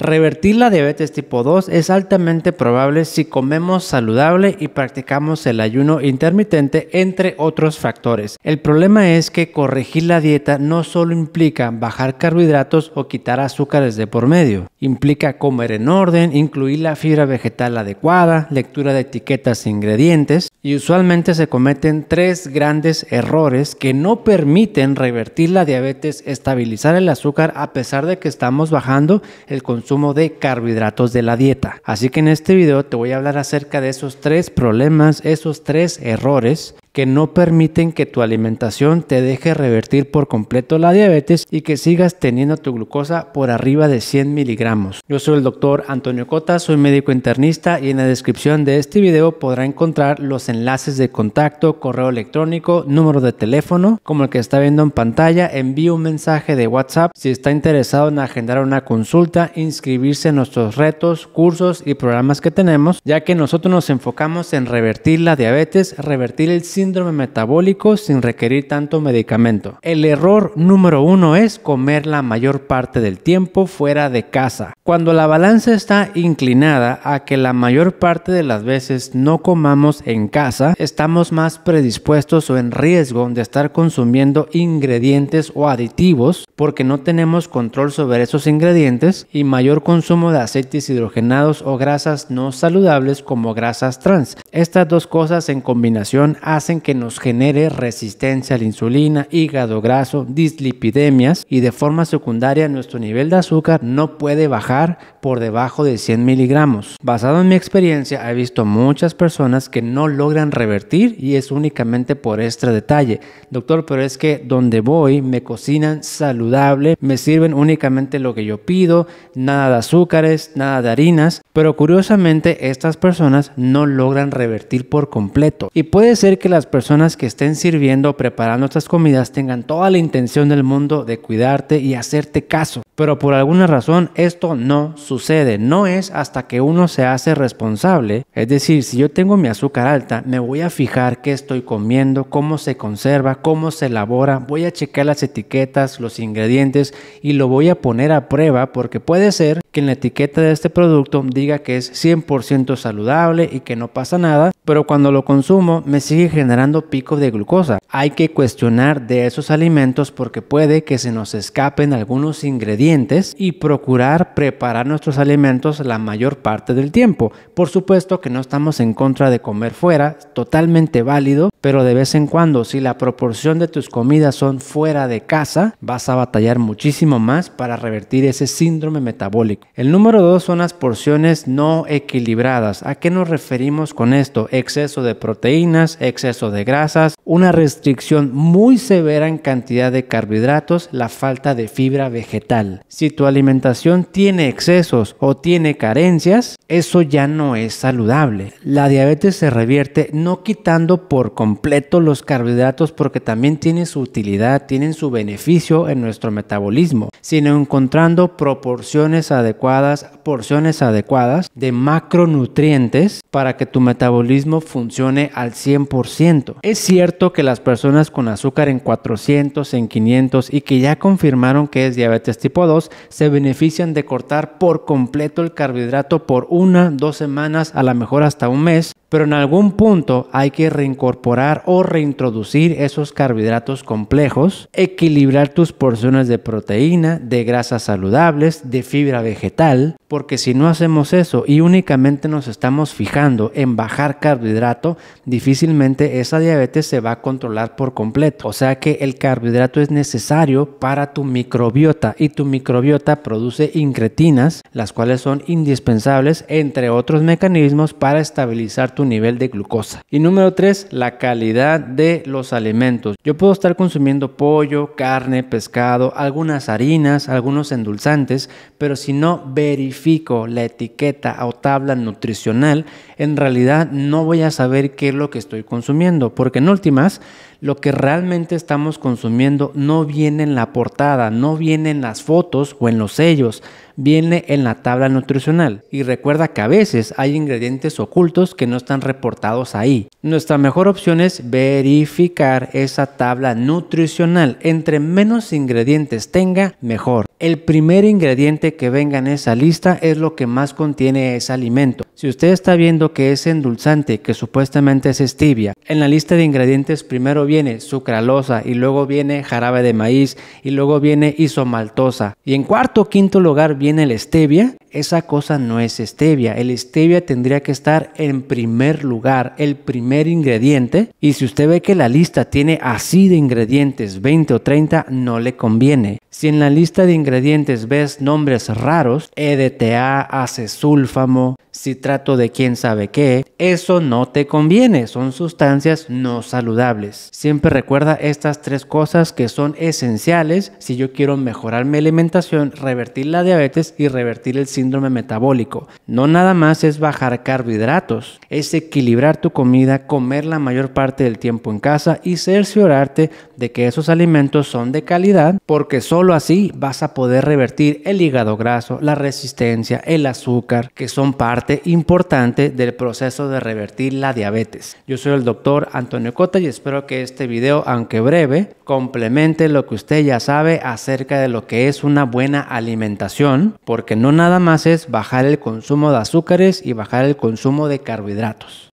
Revertir la diabetes tipo 2 es altamente probable si comemos saludable y practicamos el ayuno intermitente, entre otros factores. El problema es que corregir la dieta no solo implica bajar carbohidratos o quitar azúcares de por medio, implica comer en orden, incluir la fibra vegetal adecuada, lectura de etiquetas e ingredientes, y usualmente se cometen tres grandes errores que no permiten revertir la diabetes, estabilizar el azúcar a pesar de que estamos bajando el consumo de carbohidratos de la dieta. Así que en este video te voy a hablar acerca de esos tres problemas, esos tres errores que no permiten que tu alimentación te deje revertir por completo la diabetes y que sigas teniendo tu glucosa por arriba de 100 miligramos. Yo soy el doctor Antonio Cota, soy médico internista y en la descripción de este video podrá encontrar los enlaces de contacto, correo electrónico, número de teléfono, como el que está viendo en pantalla, envíe un mensaje de WhatsApp si está interesado en agendar una consulta, inscribirse en nuestros retos, cursos y programas que tenemos, ya que nosotros nos enfocamos en revertir la diabetes, revertir el síndrome metabólico sin requerir tanto medicamento. El error número uno es comer la mayor parte del tiempo fuera de casa. Cuando la balanza está inclinada a que la mayor parte de las veces no comamos en casa, estamos más predispuestos o en riesgo de estar consumiendo ingredientes o aditivos porque no tenemos control sobre esos ingredientes y mayor consumo de aceites hidrogenados o grasas no saludables como grasas trans. Estas dos cosas en combinación hacen que nos genere resistencia a la insulina, hígado graso, dislipidemias y de forma secundaria nuestro nivel de azúcar no puede bajar por debajo de 100 miligramos. Basado en mi experiencia, he visto muchas personas que no logran revertir y es únicamente por este detalle. Doctor, pero es que donde voy me cocinan saludable, me sirven únicamente lo que yo pido, nada de azúcares, nada de harinas, pero curiosamente estas personas no logran revertir por completo. Y puede ser que la personas que estén sirviendo o preparando estas comidas tengan toda la intención del mundo de cuidarte y hacerte caso. Pero por alguna razón esto no sucede. No es hasta que uno se hace responsable. Es decir, si yo tengo mi azúcar alta, me voy a fijar qué estoy comiendo, cómo se conserva, cómo se elabora. Voy a checar las etiquetas, los ingredientes y lo voy a poner a prueba porque puede ser que en la etiqueta de este producto diga que es 100% saludable y que no pasa nada. Pero cuando lo consumo me sigue generando generando picos de glucosa. Hay que cuestionar de esos alimentos porque puede que se nos escapen algunos ingredientes y procurar preparar nuestros alimentos la mayor parte del tiempo. Por supuesto que no estamos en contra de comer fuera, totalmente válido, pero de vez en cuando si la proporción de tus comidas son fuera de casa, vas a batallar muchísimo más para revertir ese síndrome metabólico. El número dos son las porciones no equilibradas. ¿A qué nos referimos con esto? Exceso de proteínas, exceso de grasas, una restricción muy severa en cantidad de carbohidratos, la falta de fibra vegetal. Si tu alimentación tiene excesos o tiene carencias, eso ya no es saludable. La diabetes se revierte no quitando por completo los carbohidratos porque también tienen su utilidad, tienen su beneficio en nuestro metabolismo, sino encontrando proporciones adecuadas, porciones adecuadas de macronutrientes para que tu metabolismo funcione al 100% es cierto que las personas con azúcar en 400, en 500 y que ya confirmaron que es diabetes tipo 2 se benefician de cortar por completo el carbohidrato por una, dos semanas, a lo mejor hasta un mes, pero en algún punto hay que reincorporar o reintroducir esos carbohidratos complejos, equilibrar tus porciones de proteína, de grasas saludables, de fibra vegetal, porque si no hacemos eso y únicamente nos estamos fijando en bajar carbohidrato, difícilmente esa diabetes se va a controlar por completo. O sea que el carbohidrato es necesario para tu microbiota y tu microbiota produce incretinas, las cuales son indispensables, entre otros mecanismos, para estabilizar tu nivel de glucosa. Y número 3, la calidad de los alimentos. Yo puedo estar consumiendo pollo, carne, pescado, algunas harinas, algunos endulzantes, pero si no verifico la etiqueta o tabla nutricional, en realidad no voy a saber qué es lo que estoy consumiendo porque en últimas, lo que realmente estamos consumiendo no viene en la portada, no viene en las fotos o en los sellos, viene en la tabla nutricional y recuerda que a veces hay ingredientes ocultos que no están reportados ahí. Nuestra mejor opción es verificar esa tabla nutricional. Entre menos ingredientes tenga, mejor. El primer ingrediente que venga en esa lista es lo que más contiene ese alimento. Si usted está viendo que es endulzante, que supuestamente es stevia, en la lista de ingredientes primero viene sucralosa y luego viene jarabe de maíz y luego viene isomaltosa y en cuarto o quinto lugar tiene el stevia esa cosa no es stevia. El stevia tendría que estar en primer lugar, el primer ingrediente. Y si usted ve que la lista tiene así de ingredientes, 20 o 30, no le conviene. Si en la lista de ingredientes ves nombres raros, EDTA, acesulfamo, citrato de quién sabe qué, eso no te conviene, son sustancias no saludables. Siempre recuerda estas tres cosas que son esenciales si yo quiero mejorar mi alimentación, revertir la diabetes y revertir el síndrome síndrome metabólico. No nada más es bajar carbohidratos, es equilibrar tu comida, comer la mayor parte del tiempo en casa y cerciorarte de que esos alimentos son de calidad, porque solo así vas a poder revertir el hígado graso, la resistencia, el azúcar, que son parte importante del proceso de revertir la diabetes. Yo soy el doctor Antonio Cota y espero que este video, aunque breve, complemente lo que usted ya sabe acerca de lo que es una buena alimentación, porque no nada más es bajar el consumo de azúcares y bajar el consumo de carbohidratos.